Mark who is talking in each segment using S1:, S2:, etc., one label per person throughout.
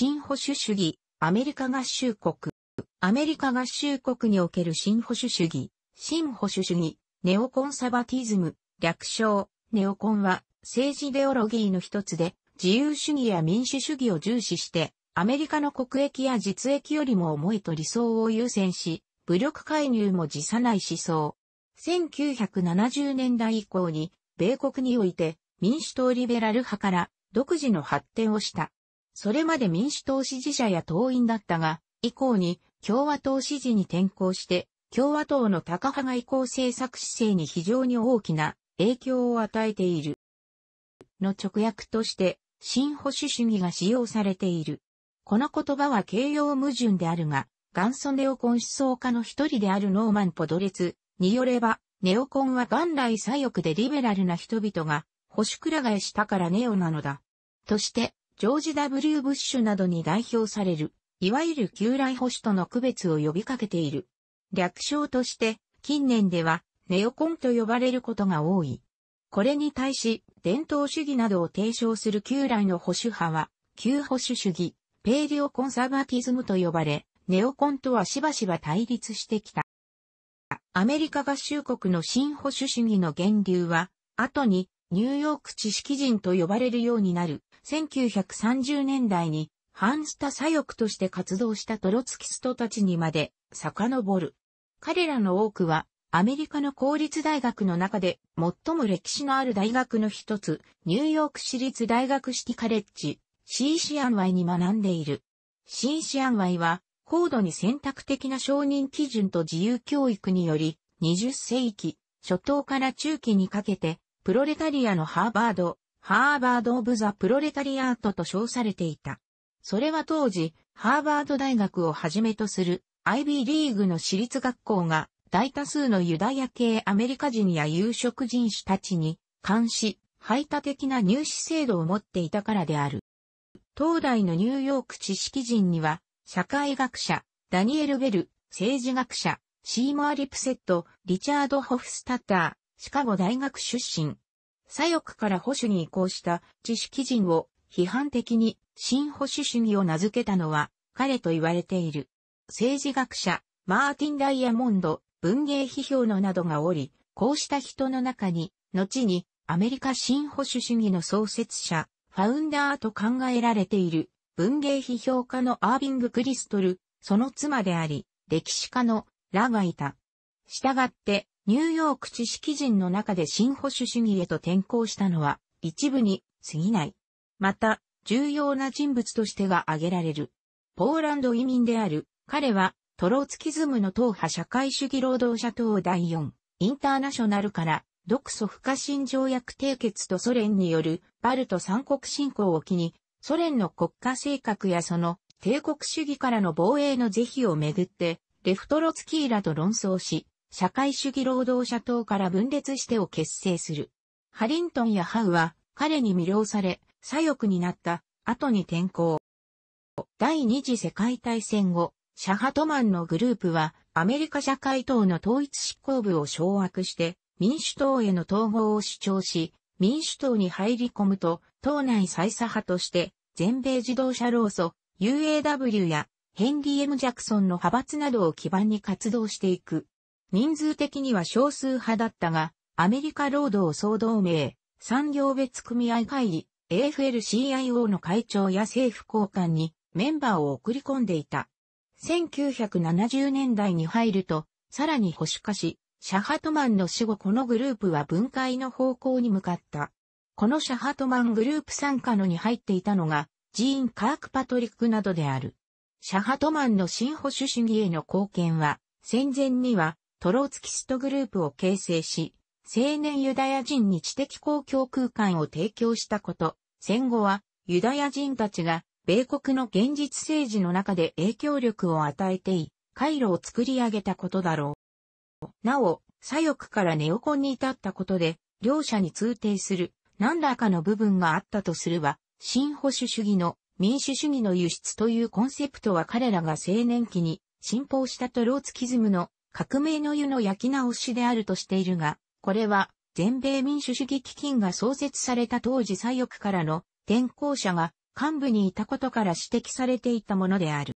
S1: 新保守主義、アメリカ合衆国。アメリカ合衆国における新保守主義、新保守主義、ネオコンサバティズム、略称、ネオコンは政治デオロギーの一つで、自由主義や民主主義を重視して、アメリカの国益や実益よりも思いと理想を優先し、武力介入も辞さない思想。1970年代以降に、米国において民主党リベラル派から独自の発展をした。それまで民主党支持者や党員だったが、以降に共和党支持に転向して、共和党の高派外交政策姿勢に非常に大きな影響を与えている。の直訳として、新保守主義が使用されている。この言葉は形容矛盾であるが、元祖ネオコン思想家の一人であるノーマン・ポドレツによれば、ネオコンは元来左翼でリベラルな人々が保守くら替えしたからネオなのだ。として、ジョージ・ W・ ブッシュなどに代表される、いわゆる旧来保守との区別を呼びかけている。略称として、近年では、ネオコンと呼ばれることが多い。これに対し、伝統主義などを提唱する旧来の保守派は、旧保守主義、ペーリオコンサバティズムと呼ばれ、ネオコンとはしばしば対立してきた。アメリカ合衆国の新保守主義の源流は、後にニューヨーク知識人と呼ばれるようになる1930年代に、ハンスタ左翼として活動したトロツキストたちにまで遡る。彼らの多くは、アメリカの公立大学の中で最も歴史のある大学の一つ、ニューヨーク市立大学式カレッジ、シーシアンワイに学んでいる。シーシアンワイは、高度に選択的な承認基準と自由教育により、20世紀、初頭から中期にかけて、プロレタリアのハーバード、ハーバード・オブ・ザ・プロレタリアートと称されていた。それは当時、ハーバード大学をはじめとする、IB リーグの私立学校が、大多数のユダヤ系アメリカ人や有色人種たちに、監視、排他的な入試制度を持っていたからである。当代のニューヨーク知識人には、社会学者、ダニエル・ベル、政治学者、シーモア・リプセット、リチャード・ホフスタッター、シカゴ大学出身、左翼から保守に移行した知識人を批判的に新保守主義を名付けたのは彼と言われている。政治学者、マーティン・ダイヤモンド、文芸批評のなどがおり、こうした人の中に、後にアメリカ新保守主義の創設者、ファウンダーと考えられている文芸批評家のアービング・クリストル、その妻であり、歴史家のラがいた。したがって、ニューヨーク知識人の中で新保守主義へと転向したのは一部に過ぎない。また、重要な人物としてが挙げられる。ポーランド移民である、彼はトロツキズムの党派社会主義労働者党第4、インターナショナルから独ソ不可侵条約締結とソ連によるバルト三国侵攻を機に、ソ連の国家性格やその帝国主義からの防衛の是非をめぐって、レフトロツキーらと論争し、社会主義労働者党から分裂してを結成する。ハリントンやハウは彼に魅了され、左翼になった後に転校。第二次世界大戦後、シャハトマンのグループはアメリカ社会党の統一執行部を掌握して民主党への統合を主張し、民主党に入り込むと、党内最左派として全米自動車労組 UAW やヘンリー・エムジャクソンの派閥などを基盤に活動していく。人数的には少数派だったが、アメリカ労働総同盟、産業別組合会議、AFL-CIO の会長や政府高官にメンバーを送り込んでいた。1970年代に入ると、さらに保守化し、シャハトマンの死後このグループは分解の方向に向かった。このシャハトマングループ参加のに入っていたのが、ジーン・カークパトリックなどである。シャハトマンの新保守主義への貢献は、戦前にはトローツキストグループを形成し、青年ユダヤ人に知的公共空間を提供したこと、戦後はユダヤ人たちが米国の現実政治の中で影響力を与えてい、回路を作り上げたことだろう。なお、左翼からネオコンに至ったことで、両者に通底する何らかの部分があったとすれば、新保守主義の民主主義の輸出というコンセプトは彼らが青年期に信奉したトローツキズムの革命の湯の焼き直しであるとしているが、これは全米民主主義基金が創設された当時左翼からの転校者が幹部にいたことから指摘されていたものである。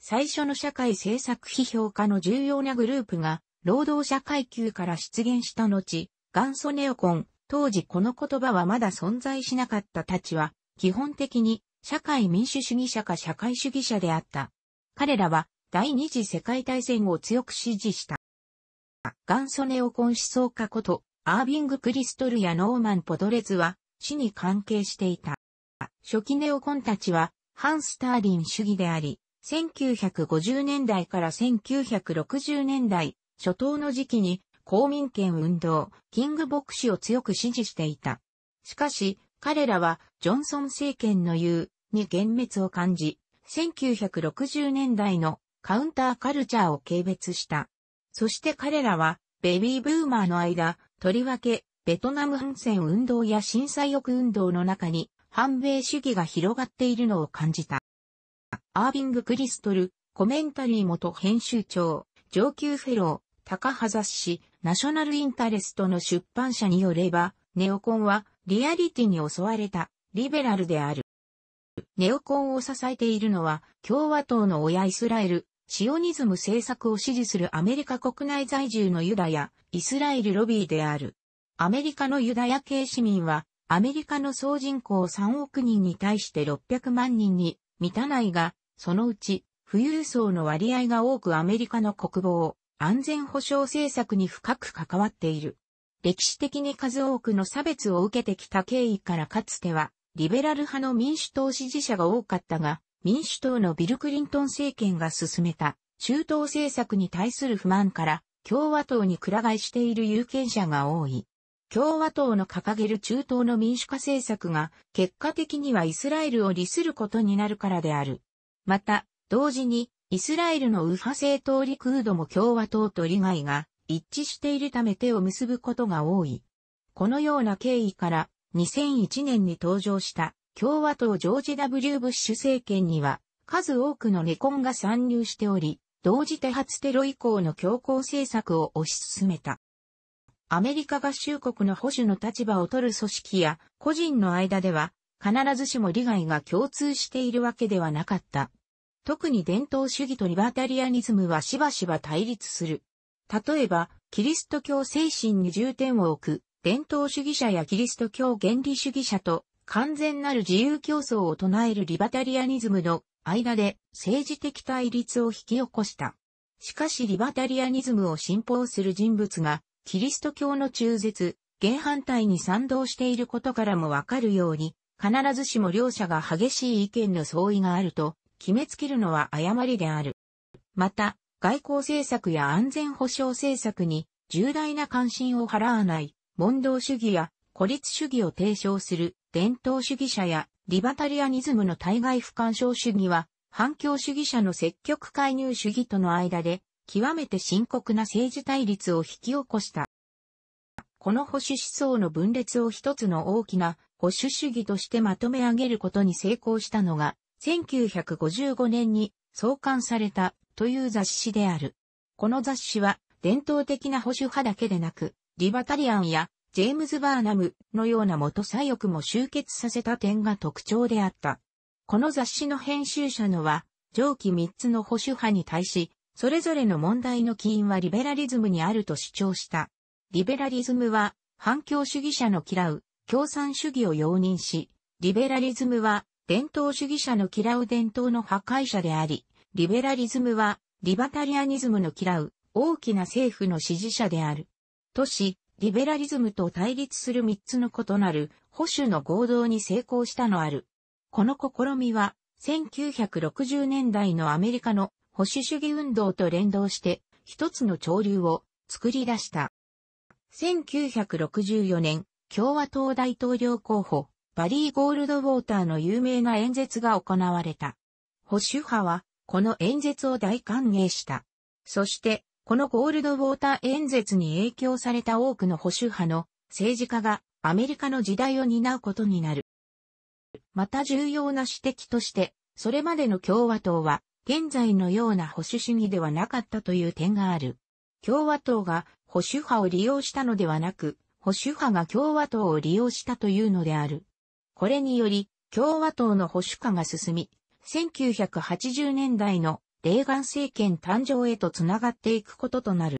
S1: 最初の社会政策批評家の重要なグループが、労働者階級から出現した後、元祖ネオコン、当時この言葉はまだ存在しなかったたちは、基本的に社会民主主義者か社会主義者であった。彼らは第二次世界大戦を強く支持した。元祖ネオコン思想家こと、アービング・クリストルやノーマン・ポドレズは、死に関係していた。初期ネオコンたちは、反スターリン主義であり、1950年代から1960年代、初頭の時期に、公民権運動、キング牧師を強く支持していた。しかし、彼らは、ジョンソン政権の言う、に幻滅を感じ、1960年代のカウンターカルチャーを軽蔑した。そして彼らは、ベビーブーマーの間、とりわけ、ベトナム反戦運動や震災抑運動の中に、反米主義が広がっているのを感じた。アービング・クリストル、コメンタリー元編集長、上級フェロー、高葉雑誌、ナショナルインタレストの出版社によれば、ネオコンはリアリティに襲われたリベラルである。ネオコンを支えているのは共和党の親イスラエルシオニズム政策を支持するアメリカ国内在住のユダヤ、イスラエルロビーである。アメリカのユダヤ系市民は、アメリカの総人口3億人に対して600万人に満たないが、そのうち富裕層の割合が多くアメリカの国防、安全保障政策に深く関わっている。歴史的に数多くの差別を受けてきた経緯からかつては、リベラル派の民主党支持者が多かったが、民主党のビル・クリントン政権が進めた中東政策に対する不満から共和党に倶ら替えしている有権者が多い。共和党の掲げる中東の民主化政策が結果的にはイスラエルを利することになるからである。また、同時にイスラエルの右派政党リクードも共和党と利害が一致しているため手を結ぶことが多い。このような経緯から2001年に登場した共和党ジョージ・ W・ ブッシュ政権には数多くのネコンが参入しており、同時多発テロ以降の強硬政策を推し進めた。アメリカ合衆国の保守の立場を取る組織や個人の間では必ずしも利害が共通しているわけではなかった。特に伝統主義とリバタリアニズムはしばしば対立する。例えば、キリスト教精神に重点を置く伝統主義者やキリスト教原理主義者と完全なる自由競争を唱えるリバタリアニズムの間で政治的対立を引き起こした。しかしリバタリアニズムを信奉する人物が、キリスト教の中絶、原反対に賛同していることからもわかるように、必ずしも両者が激しい意見の相違があると、決めつけるのは誤りである。また、外交政策や安全保障政策に重大な関心を払わない、問答主義や孤立主義を提唱する伝統主義者やリバタリアニズムの対外不干渉主義は、反共主義者の積極介入主義との間で、極めて深刻な政治対立を引き起こした。この保守思想の分裂を一つの大きな保守主義としてまとめ上げることに成功したのが、1955年に創刊されたという雑誌である。この雑誌は伝統的な保守派だけでなく、リバタリアンやジェームズ・バーナムのような元左翼も集結させた点が特徴であった。この雑誌の編集者のは、上記3つの保守派に対し、それぞれの問題の起因はリベラリズムにあると主張した。リベラリズムは、反共主義者の嫌う、共産主義を容認し、リベラリズムは、伝統主義者の嫌う伝統の破壊者であり、リベラリズムは、リバタリアニズムの嫌う、大きな政府の支持者である。とし、リベラリズムと対立する三つの異なる保守の合同に成功したのある。この試みは、1960年代のアメリカの保守主義運動と連動して、一つの潮流を作り出した。1964年、共和党大統領候補、バリー・ゴールドウォーターの有名な演説が行われた。保守派は、この演説を大歓迎した。そして、このゴールドウォーター演説に影響された多くの保守派の政治家がアメリカの時代を担うことになる。また重要な指摘として、それまでの共和党は現在のような保守主義ではなかったという点がある。共和党が保守派を利用したのではなく、保守派が共和党を利用したというのである。これにより、共和党の保守化が進み、1980年代のレーガン政権誕生へと繋がっていくこととなる。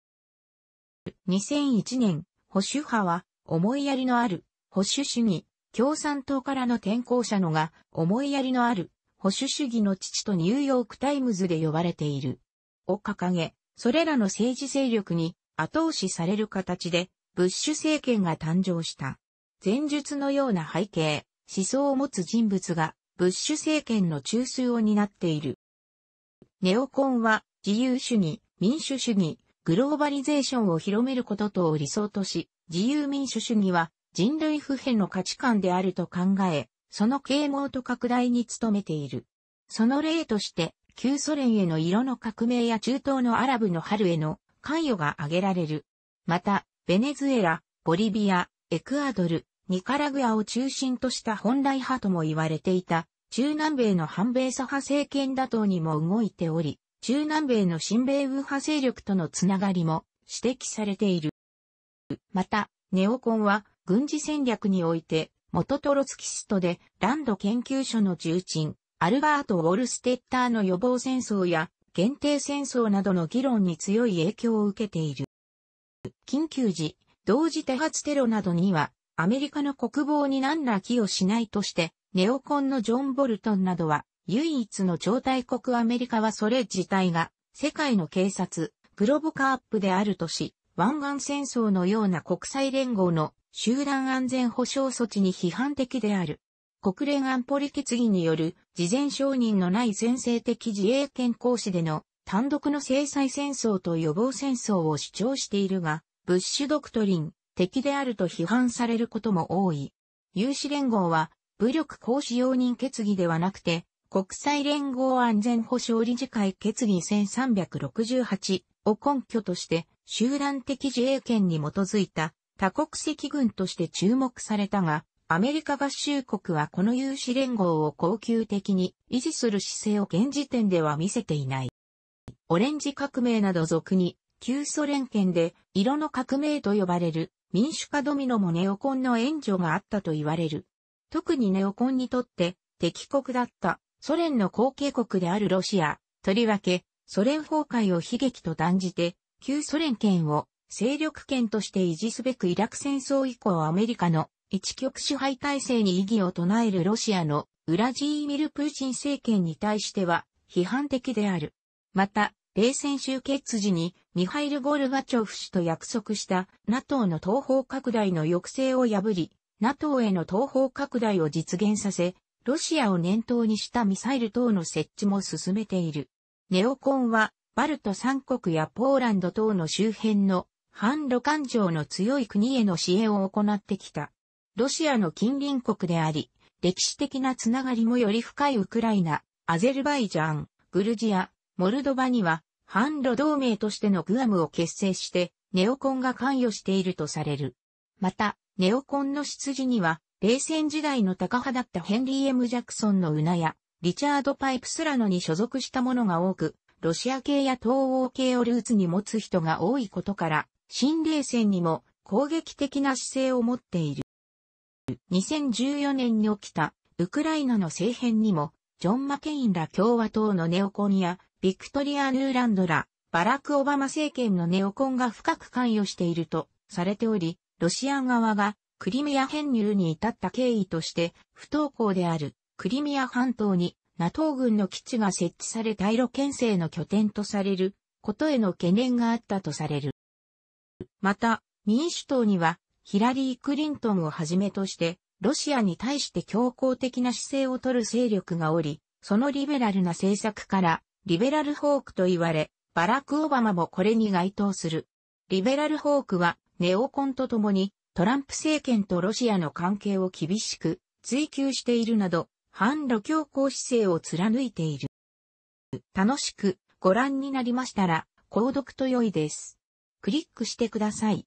S1: 2001年、保守派は思いやりのある保守主義、共産党からの転校者のが思いやりのある保守主義の父とニューヨークタイムズで呼ばれている。を掲げ、それらの政治勢力に後押しされる形でブッシュ政権が誕生した。前述のような背景、思想を持つ人物がブッシュ政権の中枢を担っている。ネオコンは自由主義、民主主義、グローバリゼーションを広めることとを理想とし、自由民主主義は人類普遍の価値観であると考え、その啓蒙と拡大に努めている。その例として、旧ソ連への色の革命や中東のアラブの春への関与が挙げられる。また、ベネズエラ、ボリビア、エクアドル、ニカラグアを中心とした本来派とも言われていた中南米の反米左派政権打倒にも動いており、中南米の新米右派勢力とのつながりも指摘されている。また、ネオコンは軍事戦略において、元トロツキストでランド研究所の重鎮、アルバート・ウォルステッターの予防戦争や限定戦争などの議論に強い影響を受けている。緊急時、同時多発テロなどには、アメリカの国防に何ら寄与しないとして、ネオコンのジョン・ボルトンなどは、唯一の超大国アメリカはそれ自体が、世界の警察、プロボカーップであるとし、湾岸戦争のような国際連合の集団安全保障措置に批判的である。国連安保理決議による事前承認のない先制的自衛権行使での単独の制裁戦争と予防戦争を主張しているが、ブッシュドクトリン、敵であると批判されることも多い。有志連合は武力行使容認決議ではなくて、国際連合安全保障理事会決議1368を根拠として、集団的自衛権に基づいた多国籍軍として注目されたが、アメリカ合衆国はこの有志連合を恒久的に維持する姿勢を現時点では見せていない。オレンジ革命など俗に、旧ソ連圏で色の革命と呼ばれる民主化ドミノもネオコンの援助があったと言われる。特にネオコンにとって敵国だったソ連の後継国であるロシア、とりわけソ連崩壊を悲劇と断じて旧ソ連圏を勢力圏として維持すべくイラク戦争以降アメリカの一極支配体制に異議を唱えるロシアのウラジーミル・プーチン政権に対しては批判的である。また、冷戦終結時にミハイル・ゴルバチョフ氏と約束した NATO の東方拡大の抑制を破り、NATO への東方拡大を実現させ、ロシアを念頭にしたミサイル等の設置も進めている。ネオコンは、バルト3国やポーランド等の周辺の反ロ感情の強い国への支援を行ってきた。ロシアの近隣国であり、歴史的なつながりもより深いウクライナ、アゼルバイジャン、グルジア、モルドバには、反ロ同盟としてのグアムを結成して、ネオコンが関与しているとされる。また、ネオコンの出自には、冷戦時代の高派だったヘンリー・ M・ ジャクソンのうなや、リチャード・パイプスラノに所属したものが多く、ロシア系や東欧系をルーツに持つ人が多いことから、新冷戦にも攻撃的な姿勢を持っている。2014年に起きたウクライナの政変にも、ジョン・マケインら共和党のネオコンや、ビクトリア・ヌーランドら、バラク・オバマ政権のネオコンが深く関与しているとされており、ロシア側がクリミア編入に至った経緯として、不登校であるクリミア半島に NATO 軍の基地が設置され対ロ牽制の拠点とされることへの懸念があったとされる。また、民主党にはヒラリー・クリントンをはじめとして、ロシアに対して強硬的な姿勢を取る勢力がおり、そのリベラルな政策から、リベラルホークと言われ、バラク・オバマもこれに該当する。リベラルホークは、ネオコンと共にトランプ政権とロシアの関係を厳しく追求しているなど、反路強硬姿勢を貫いている。楽しくご覧になりましたら、購読と良いです。クリックしてください。